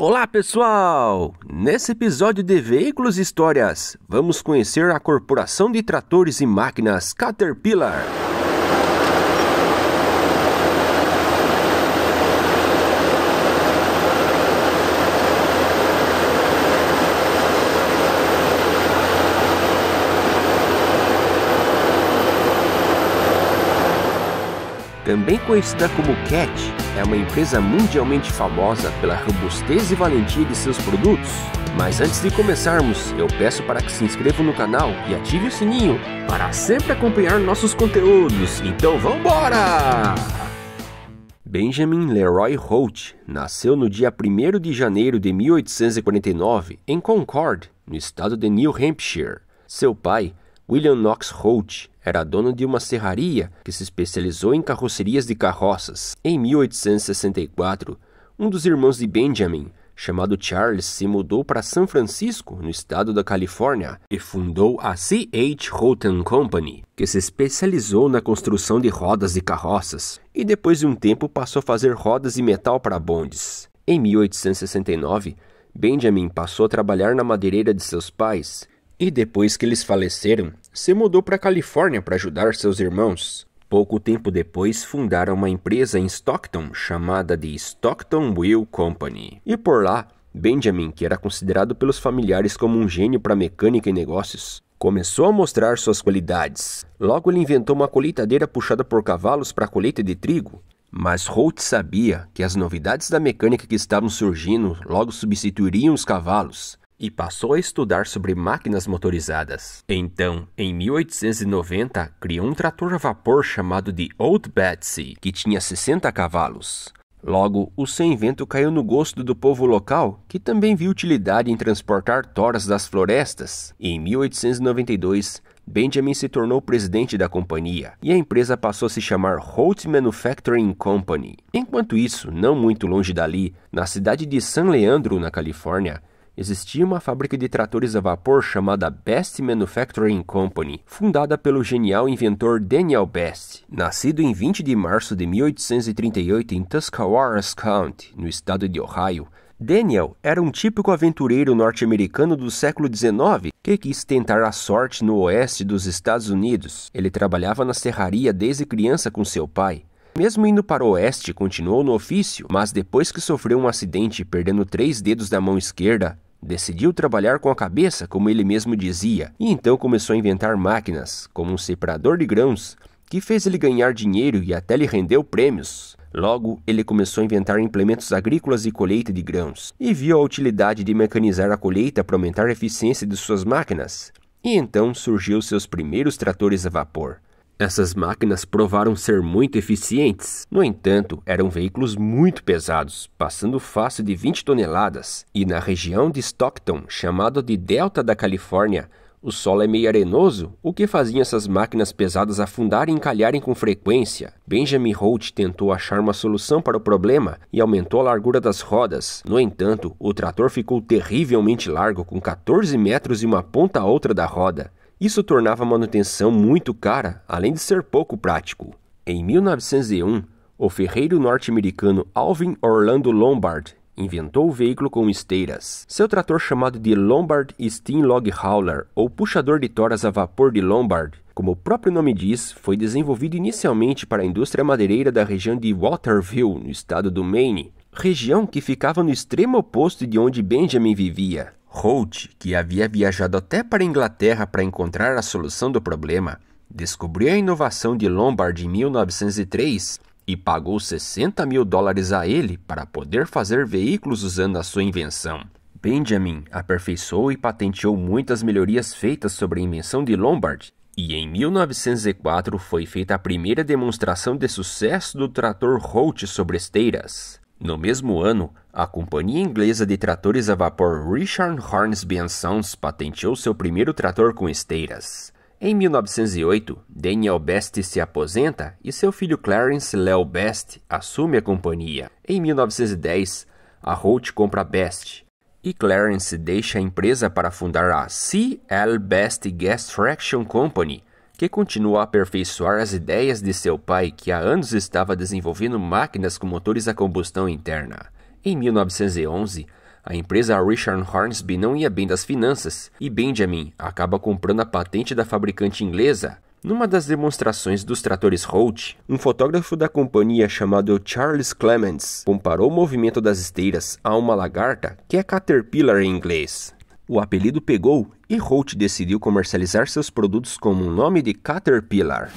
Olá pessoal! Nesse episódio de Veículos e Histórias, vamos conhecer a Corporação de Tratores e Máquinas Caterpillar. também conhecida como Cat, é uma empresa mundialmente famosa pela robustez e valentia de seus produtos. Mas antes de começarmos, eu peço para que se inscreva no canal e ative o sininho para sempre acompanhar nossos conteúdos. Então vambora! Benjamin Leroy Holt nasceu no dia 1 de janeiro de 1849 em Concord, no estado de New Hampshire. Seu pai William Knox Holt era dono de uma serraria que se especializou em carrocerias de carroças. Em 1864, um dos irmãos de Benjamin, chamado Charles, se mudou para São Francisco, no estado da Califórnia, e fundou a C.H. Holt Company, que se especializou na construção de rodas de carroças, e depois de um tempo passou a fazer rodas de metal para bondes. Em 1869, Benjamin passou a trabalhar na madeireira de seus pais e depois que eles faleceram, se mudou para a Califórnia para ajudar seus irmãos. Pouco tempo depois, fundaram uma empresa em Stockton chamada de Stockton Wheel Company. E por lá, Benjamin, que era considerado pelos familiares como um gênio para mecânica e negócios, começou a mostrar suas qualidades. Logo, ele inventou uma colheitadeira puxada por cavalos para a colheita de trigo. Mas Holt sabia que as novidades da mecânica que estavam surgindo logo substituiriam os cavalos, e passou a estudar sobre máquinas motorizadas. Então, em 1890, criou um trator a vapor chamado de Old Betsy, que tinha 60 cavalos. Logo, o seu invento caiu no gosto do povo local, que também viu utilidade em transportar toras das florestas. em 1892, Benjamin se tornou presidente da companhia e a empresa passou a se chamar Holt Manufacturing Company. Enquanto isso, não muito longe dali, na cidade de San Leandro, na Califórnia, existia uma fábrica de tratores a vapor chamada Best Manufacturing Company, fundada pelo genial inventor Daniel Best, nascido em 20 de março de 1838 em Tuscarawas County, no estado de Ohio. Daniel era um típico aventureiro norte-americano do século XIX que quis tentar a sorte no oeste dos Estados Unidos. Ele trabalhava na serraria desde criança com seu pai. Mesmo indo para o oeste, continuou no ofício, mas depois que sofreu um acidente perdendo três dedos da mão esquerda, Decidiu trabalhar com a cabeça, como ele mesmo dizia, e então começou a inventar máquinas, como um separador de grãos, que fez ele ganhar dinheiro e até lhe rendeu prêmios. Logo, ele começou a inventar implementos agrícolas e colheita de grãos, e viu a utilidade de mecanizar a colheita para aumentar a eficiência de suas máquinas. E então surgiu seus primeiros tratores a vapor, essas máquinas provaram ser muito eficientes. No entanto, eram veículos muito pesados, passando fácil de 20 toneladas, e na região de Stockton, chamada de Delta da Califórnia, o solo é meio arenoso, o que fazia essas máquinas pesadas afundarem e encalharem com frequência. Benjamin Holt tentou achar uma solução para o problema e aumentou a largura das rodas. No entanto, o trator ficou terrivelmente largo, com 14 metros e uma ponta a outra da roda. Isso tornava a manutenção muito cara, além de ser pouco prático. Em 1901, o ferreiro norte-americano Alvin Orlando Lombard inventou o veículo com esteiras. Seu trator chamado de Lombard Steam Log Hauler, ou puxador de toras a vapor de Lombard, como o próprio nome diz, foi desenvolvido inicialmente para a indústria madeireira da região de Waterville, no estado do Maine, região que ficava no extremo oposto de onde Benjamin vivia. Holt, que havia viajado até para a Inglaterra para encontrar a solução do problema, descobriu a inovação de Lombard em 1903 e pagou 60 mil dólares a ele para poder fazer veículos usando a sua invenção. Benjamin aperfeiçoou e patenteou muitas melhorias feitas sobre a invenção de Lombard, e em 1904 foi feita a primeira demonstração de sucesso do trator Holt sobre esteiras. No mesmo ano, a companhia inglesa de tratores a vapor Richard Hornsby Sons patenteou seu primeiro trator com esteiras. Em 1908, Daniel Best se aposenta e seu filho Clarence Leo Best assume a companhia. Em 1910, a Holt compra a Best e Clarence deixa a empresa para fundar a C.L. Best Gas Fraction Company, que continua a aperfeiçoar as ideias de seu pai, que há anos estava desenvolvendo máquinas com motores a combustão interna. Em 1911, a empresa Richard Hornsby não ia bem das finanças e Benjamin acaba comprando a patente da fabricante inglesa. Numa das demonstrações dos tratores Holt, um fotógrafo da companhia chamado Charles Clements comparou o movimento das esteiras a uma lagarta, que é caterpillar em inglês. O apelido pegou e Holt decidiu comercializar seus produtos com o nome de Caterpillar.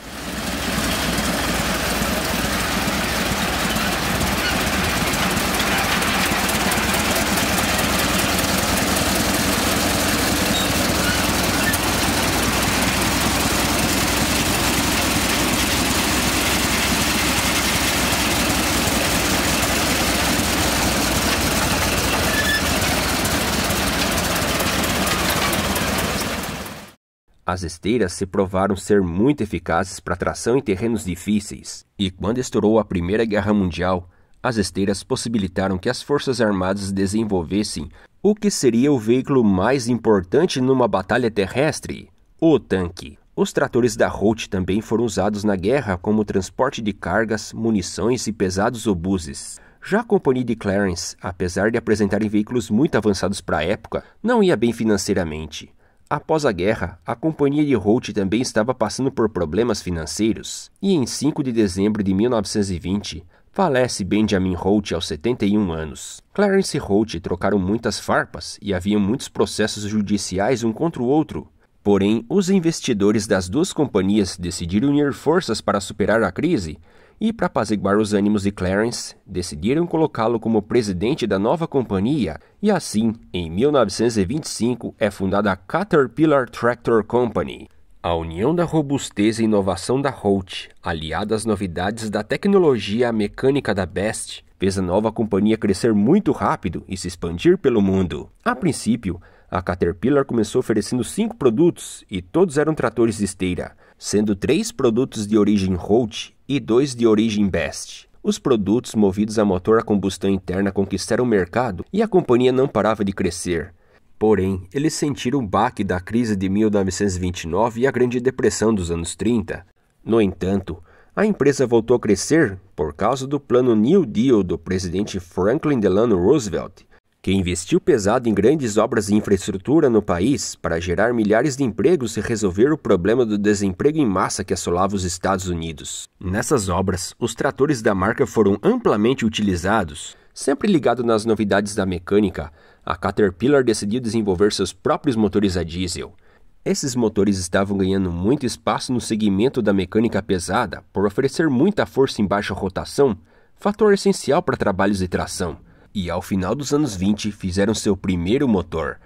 As esteiras se provaram ser muito eficazes para tração em terrenos difíceis, e quando estourou a Primeira Guerra Mundial, as esteiras possibilitaram que as Forças Armadas desenvolvessem o que seria o veículo mais importante numa batalha terrestre: o tanque. Os tratores da Holt também foram usados na guerra como transporte de cargas, munições e pesados obuses. Já a companhia de Clarence, apesar de apresentarem veículos muito avançados para a época, não ia bem financeiramente. Após a guerra, a companhia de Holt também estava passando por problemas financeiros, e em 5 de dezembro de 1920, falece Benjamin Holt aos 71 anos. Clarence e Holt trocaram muitas farpas e havia muitos processos judiciais um contra o outro. Porém, os investidores das duas companhias decidiram unir forças para superar a crise, e para apaziguar os ânimos de Clarence, decidiram colocá-lo como presidente da nova companhia, e assim, em 1925, é fundada a Caterpillar Tractor Company. A união da robustez e inovação da Holt, aliada às novidades da tecnologia mecânica da Best, fez a nova companhia crescer muito rápido e se expandir pelo mundo. A princípio, a Caterpillar começou oferecendo cinco produtos e todos eram tratores de esteira, sendo três produtos de origem Holt e dois de origem Best. Os produtos movidos a motor a combustão interna conquistaram o mercado e a companhia não parava de crescer. Porém, eles sentiram o baque da crise de 1929 e a Grande Depressão dos anos 30. No entanto, a empresa voltou a crescer por causa do plano New Deal do presidente Franklin Delano Roosevelt, que investiu pesado em grandes obras de infraestrutura no país para gerar milhares de empregos e resolver o problema do desemprego em massa que assolava os Estados Unidos. Nessas obras, os tratores da marca foram amplamente utilizados. Sempre ligado nas novidades da mecânica, a Caterpillar decidiu desenvolver seus próprios motores a diesel. Esses motores estavam ganhando muito espaço no segmento da mecânica pesada por oferecer muita força em baixa rotação, fator essencial para trabalhos de tração, e ao final dos anos 20 fizeram seu primeiro motor,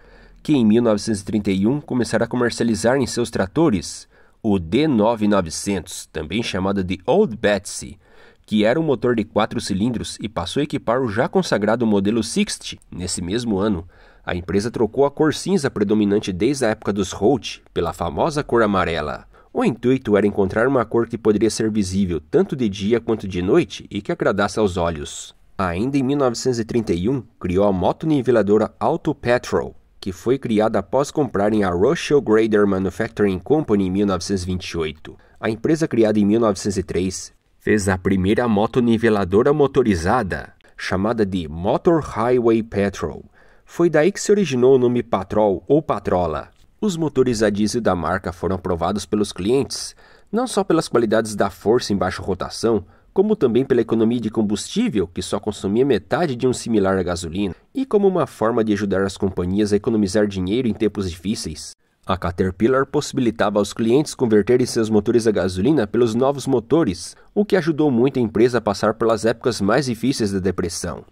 que em 1931 começaram a comercializar em seus tratores o D9900, também chamado de Old Betsy, que era um motor de quatro cilindros e passou a equipar o já consagrado modelo 60 nesse mesmo ano, a empresa trocou a cor cinza predominante desde a época dos Holt pela famosa cor amarela. O intuito era encontrar uma cor que poderia ser visível tanto de dia quanto de noite e que agradasse aos olhos. Ainda em 1931, criou a moto niveladora Auto Petrol, que foi criada após comprarem a Russell Grader Manufacturing Company em 1928. A empresa criada em 1903 fez a primeira moto niveladora motorizada, chamada de Motor Highway Petrol. Foi daí que se originou o nome Patrol ou Patrola. Os motores a diesel da marca foram aprovados pelos clientes, não só pelas qualidades da força em baixa rotação, como também pela economia de combustível, que só consumia metade de um similar a gasolina, e como uma forma de ajudar as companhias a economizar dinheiro em tempos difíceis. A Caterpillar possibilitava aos clientes converterem seus motores a gasolina pelos novos motores, o que ajudou muito a empresa a passar pelas épocas mais difíceis da depressão.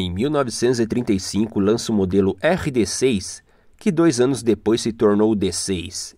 Em 1935, lança o modelo RD6, que dois anos depois se tornou o D6.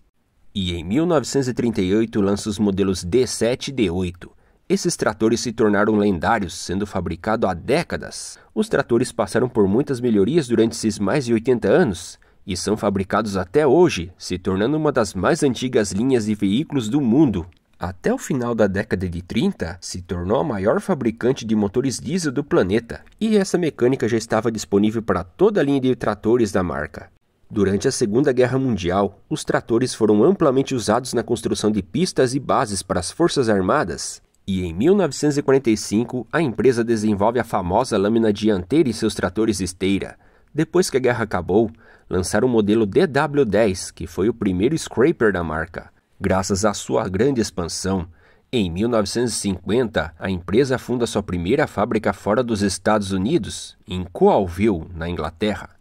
E em 1938, lança os modelos D7 e D8. Esses tratores se tornaram lendários, sendo fabricados há décadas. Os tratores passaram por muitas melhorias durante esses mais de 80 anos e são fabricados até hoje, se tornando uma das mais antigas linhas de veículos do mundo até o final da década de 30, se tornou a maior fabricante de motores diesel do planeta, e essa mecânica já estava disponível para toda a linha de tratores da marca. Durante a Segunda Guerra Mundial, os tratores foram amplamente usados na construção de pistas e bases para as Forças Armadas, e em 1945 a empresa desenvolve a famosa lâmina dianteira em seus tratores esteira. Depois que a guerra acabou, lançaram o modelo DW10, que foi o primeiro scraper da marca. Graças à sua grande expansão, em 1950, a empresa funda sua primeira fábrica fora dos Estados Unidos, em Coalville, na Inglaterra.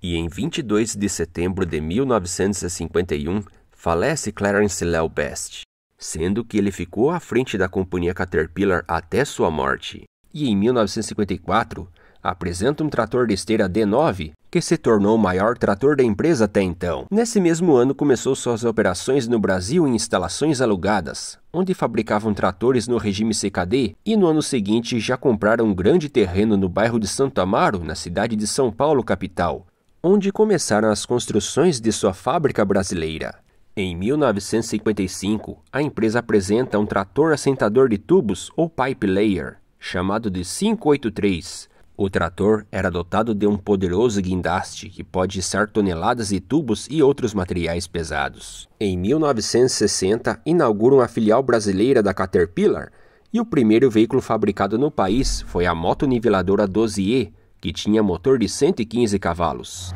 E em 22 de setembro de 1951, falece Clarence Lell Best, sendo que ele ficou à frente da companhia Caterpillar até sua morte. E em 1954, apresenta um trator de esteira D9, que se tornou o maior trator da empresa até então. Nesse mesmo ano começou suas operações no Brasil em instalações alugadas, onde fabricavam tratores no regime CKD, e no ano seguinte já compraram um grande terreno no bairro de Santo Amaro, na cidade de São Paulo, capital, onde começaram as construções de sua fábrica brasileira. Em 1955, a empresa apresenta um trator assentador de tubos ou pipe layer, chamado de 583, o trator era dotado de um poderoso guindaste que pode içar toneladas de tubos e outros materiais pesados. Em 1960, inauguram a filial brasileira da Caterpillar e o primeiro veículo fabricado no país foi a moto niveladora 12E, que tinha motor de 115 cavalos.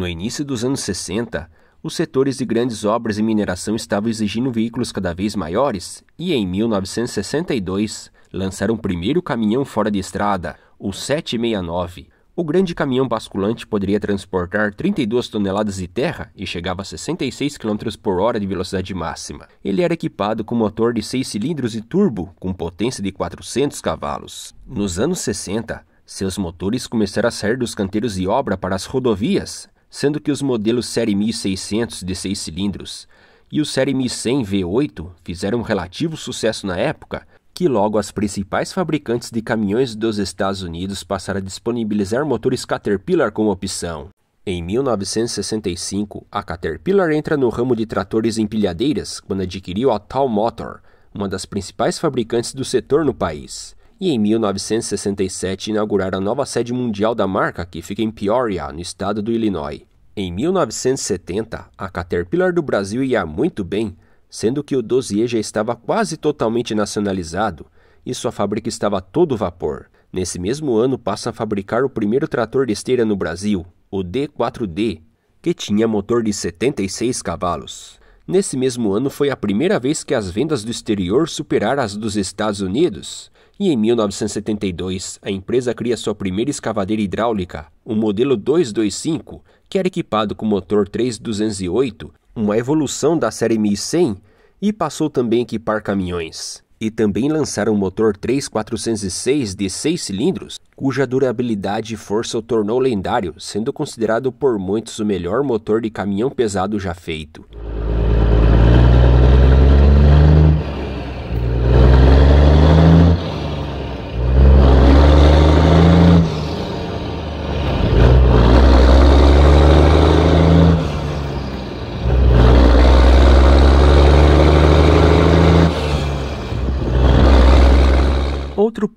No início dos anos 60, os setores de grandes obras e mineração estavam exigindo veículos cada vez maiores e, em 1962, lançaram o primeiro caminhão fora de estrada, o 769. O grande caminhão basculante poderia transportar 32 toneladas de terra e chegava a 66 km por hora de velocidade máxima. Ele era equipado com motor de 6 cilindros e turbo, com potência de 400 cavalos. Nos anos 60, seus motores começaram a sair dos canteiros de obra para as rodovias, sendo que os modelos série 1600 de 6 cilindros e o série 1100 V8 fizeram um relativo sucesso na época, que logo as principais fabricantes de caminhões dos Estados Unidos passaram a disponibilizar motores Caterpillar como opção. Em 1965, a Caterpillar entra no ramo de tratores empilhadeiras quando adquiriu a Tal Motor, uma das principais fabricantes do setor no país e em 1967 inaugurar a nova sede mundial da marca, que fica em Peoria, no estado do Illinois. Em 1970, a Caterpillar do Brasil ia muito bem, sendo que o 12E já estava quase totalmente nacionalizado e sua fábrica estava a todo vapor. Nesse mesmo ano, passa a fabricar o primeiro trator de esteira no Brasil, o D4D, que tinha motor de 76 cavalos. Nesse mesmo ano foi a primeira vez que as vendas do exterior superaram as dos Estados Unidos. E em 1972, a empresa cria sua primeira escavadeira hidráulica, o modelo 225, que era equipado com motor 3208, uma evolução da série 1100, e passou também a equipar caminhões e também lançaram um motor 3406 de 6 cilindros, cuja durabilidade e força o tornou lendário, sendo considerado por muitos o melhor motor de caminhão pesado já feito.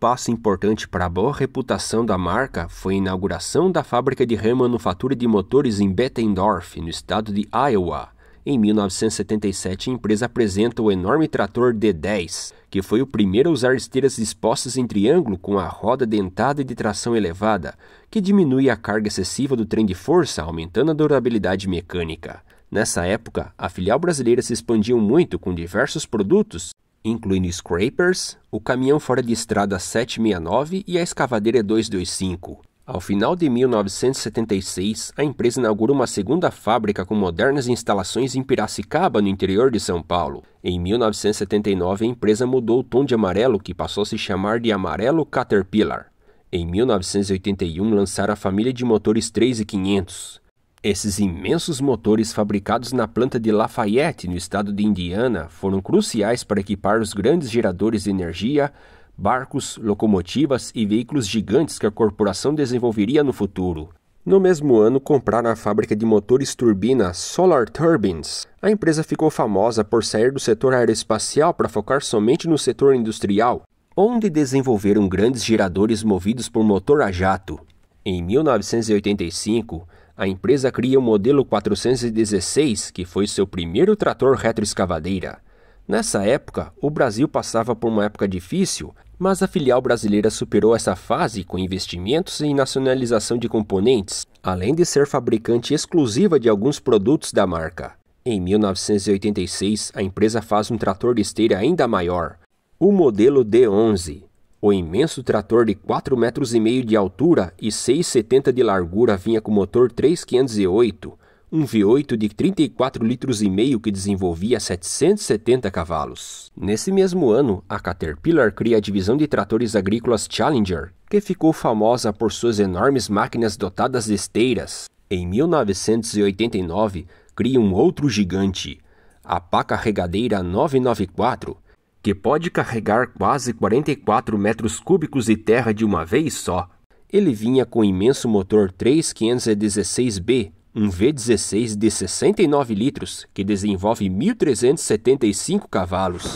passo importante para a boa reputação da marca foi a inauguração da fábrica de remanufatura de motores em Bettendorf, no estado de Iowa. Em 1977, a empresa apresenta o enorme trator D10, que foi o primeiro a usar esteiras dispostas em triângulo com a roda dentada e de tração elevada, que diminui a carga excessiva do trem de força, aumentando a durabilidade mecânica. Nessa época, a filial brasileira se expandiu muito com diversos produtos, incluindo scrapers, o caminhão fora de estrada 769 e a escavadeira 225. Ao final de 1976, a empresa inaugura uma segunda fábrica com modernas instalações em Piracicaba, no interior de São Paulo. Em 1979, a empresa mudou o tom de amarelo, que passou a se chamar de Amarelo Caterpillar. Em 1981, lançaram a família de motores 3 e 500. Esses imensos motores fabricados na planta de Lafayette, no estado de Indiana, foram cruciais para equipar os grandes geradores de energia, barcos, locomotivas e veículos gigantes que a corporação desenvolveria no futuro. No mesmo ano, compraram a fábrica de motores turbina Solar Turbines. A empresa ficou famosa por sair do setor aeroespacial para focar somente no setor industrial, onde desenvolveram grandes geradores movidos por motor a jato. Em 1985, a empresa cria o modelo 416, que foi seu primeiro trator retroescavadeira. Nessa época, o Brasil passava por uma época difícil, mas a filial brasileira superou essa fase com investimentos em nacionalização de componentes, além de ser fabricante exclusiva de alguns produtos da marca. Em 1986, a empresa faz um trator de esteira ainda maior, o modelo D11, o imenso trator de 4,5 metros e meio de altura e 6,70 de largura vinha com motor 3508, um V8 de 34 litros e meio que desenvolvia 770 cavalos. Nesse mesmo ano, a Caterpillar cria a divisão de tratores agrícolas Challenger, que ficou famosa por suas enormes máquinas dotadas de esteiras. Em 1989, cria um outro gigante, a pá carregadeira 994, que pode carregar quase 44 metros cúbicos de terra de uma vez só. Ele vinha com o imenso motor 3516B, um V16 de 69 litros que desenvolve 1.375 cavalos.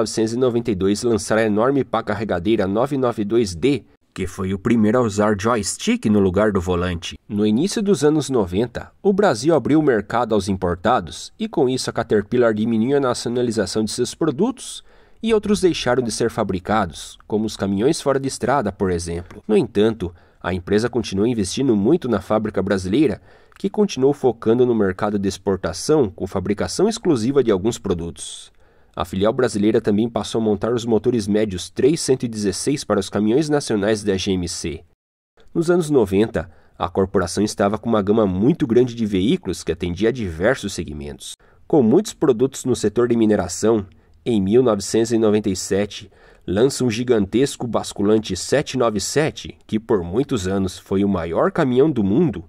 1992 lançara a enorme pá carregadeira 992D, que foi o primeiro a usar joystick no lugar do volante. No início dos anos 90, o Brasil abriu o mercado aos importados e com isso a Caterpillar diminuiu a nacionalização de seus produtos e outros deixaram de ser fabricados, como os caminhões fora de estrada, por exemplo. No entanto, a empresa continua investindo muito na fábrica brasileira, que continuou focando no mercado de exportação com fabricação exclusiva de alguns produtos. A filial brasileira também passou a montar os motores médios 316 para os caminhões nacionais da GMC. Nos anos 90, a corporação estava com uma gama muito grande de veículos que atendia a diversos segmentos. Com muitos produtos no setor de mineração, em 1997, lança um gigantesco basculante 797, que por muitos anos foi o maior caminhão do mundo,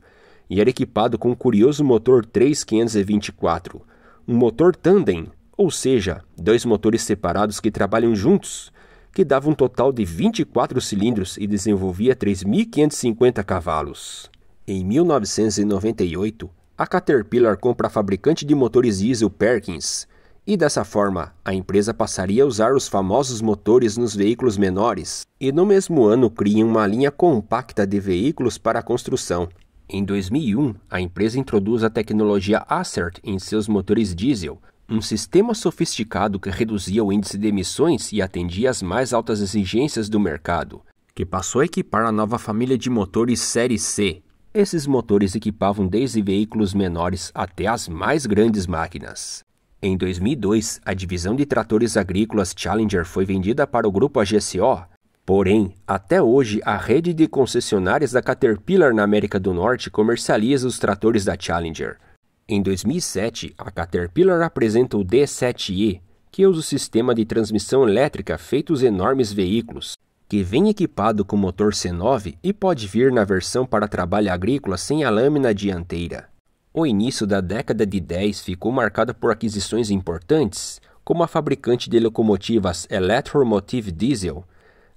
e era equipado com um curioso motor 3524, um motor tandem ou seja, dois motores separados que trabalham juntos, que dava um total de 24 cilindros e desenvolvia 3.550 cavalos. Em 1998, a Caterpillar compra a fabricante de motores diesel Perkins, e dessa forma a empresa passaria a usar os famosos motores nos veículos menores, e no mesmo ano cria uma linha compacta de veículos para a construção. Em 2001, a empresa introduz a tecnologia Assert em seus motores diesel, um sistema sofisticado que reduzia o índice de emissões e atendia às mais altas exigências do mercado, que passou a equipar a nova família de motores Série C. Esses motores equipavam desde veículos menores até as mais grandes máquinas. Em 2002, a divisão de tratores agrícolas Challenger foi vendida para o grupo AGCO. Porém, até hoje, a rede de concessionárias da Caterpillar na América do Norte comercializa os tratores da Challenger, em 2007, a Caterpillar apresenta o D7E, que usa o sistema de transmissão elétrica feito os enormes veículos, que vem equipado com motor C9 e pode vir na versão para trabalho agrícola sem a lâmina dianteira. O início da década de 10 ficou marcado por aquisições importantes, como a fabricante de locomotivas Electromotive Diesel,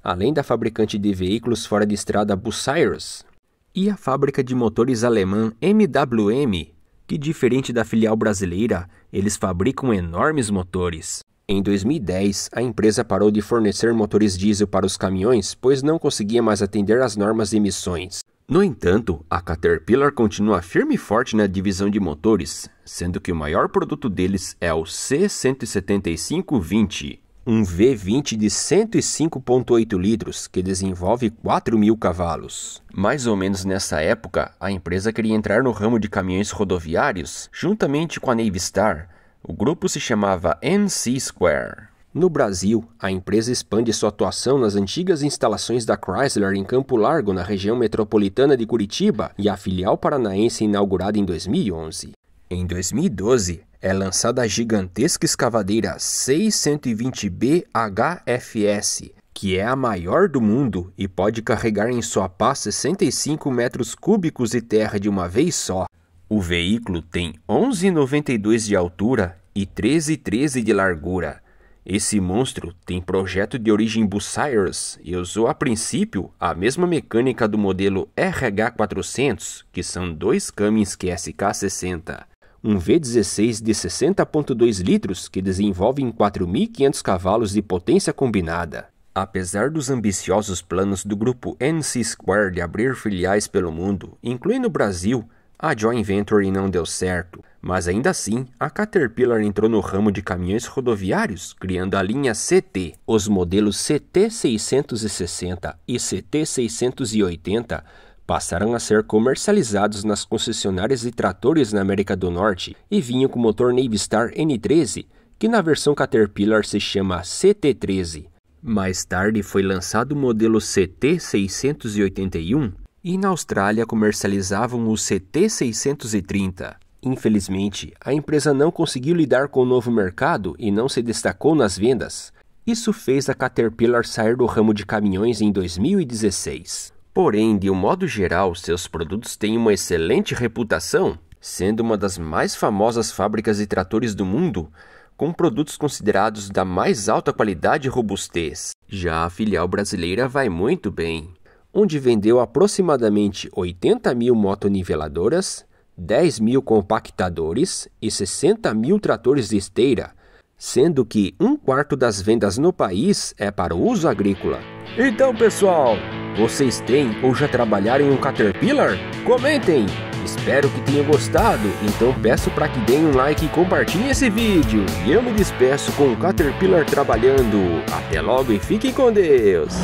além da fabricante de veículos fora de estrada Bucyrus, e a fábrica de motores alemã MWM, que, diferente da filial brasileira, eles fabricam enormes motores. Em 2010, a empresa parou de fornecer motores diesel para os caminhões, pois não conseguia mais atender às normas de emissões. No entanto, a Caterpillar continua firme e forte na divisão de motores, sendo que o maior produto deles é o C17520, um V20 de 105,8 litros, que desenvolve 4 mil cavalos. Mais ou menos nessa época, a empresa queria entrar no ramo de caminhões rodoviários juntamente com a Navistar. O grupo se chamava NC Square. No Brasil, a empresa expande sua atuação nas antigas instalações da Chrysler em Campo Largo, na região metropolitana de Curitiba, e a filial paranaense inaugurada em 2011. Em 2012, é lançada a gigantesca escavadeira 620B HFS, que é a maior do mundo e pode carregar em sua pá 65 metros cúbicos de terra de uma vez só. O veículo tem 11,92 de altura e 13,13 de largura. Esse monstro tem projeto de origem Bucyrus e usou a princípio a mesma mecânica do modelo RH400, que são dois camins QSK60 um V16 de 60,2 litros que desenvolve 4.500 cavalos de potência combinada. Apesar dos ambiciosos planos do grupo NC Square de abrir filiais pelo mundo, incluindo o Brasil, a joint venture não deu certo, mas ainda assim, a Caterpillar entrou no ramo de caminhões rodoviários, criando a linha CT. Os modelos CT660 e CT680 passaram a ser comercializados nas concessionárias de tratores na América do Norte e vinham com o motor Navistar N13, que na versão Caterpillar se chama CT13. Mais tarde foi lançado o modelo CT681 e na Austrália comercializavam o CT630. Infelizmente, a empresa não conseguiu lidar com o novo mercado e não se destacou nas vendas. Isso fez a Caterpillar sair do ramo de caminhões em 2016. Porém, de um modo geral, seus produtos têm uma excelente reputação, sendo uma das mais famosas fábricas de tratores do mundo, com produtos considerados da mais alta qualidade e robustez. Já a filial brasileira vai muito bem, onde vendeu aproximadamente 80 mil motoniveladoras, 10 mil compactadores e 60 mil tratores de esteira, sendo que um quarto das vendas no país é para o uso agrícola. Então, pessoal, vocês têm ou já trabalharam em um Caterpillar? Comentem! Espero que tenham gostado, então peço para que deem um like e compartilhem esse vídeo. E eu me despeço com o Caterpillar trabalhando. Até logo e fiquem com Deus!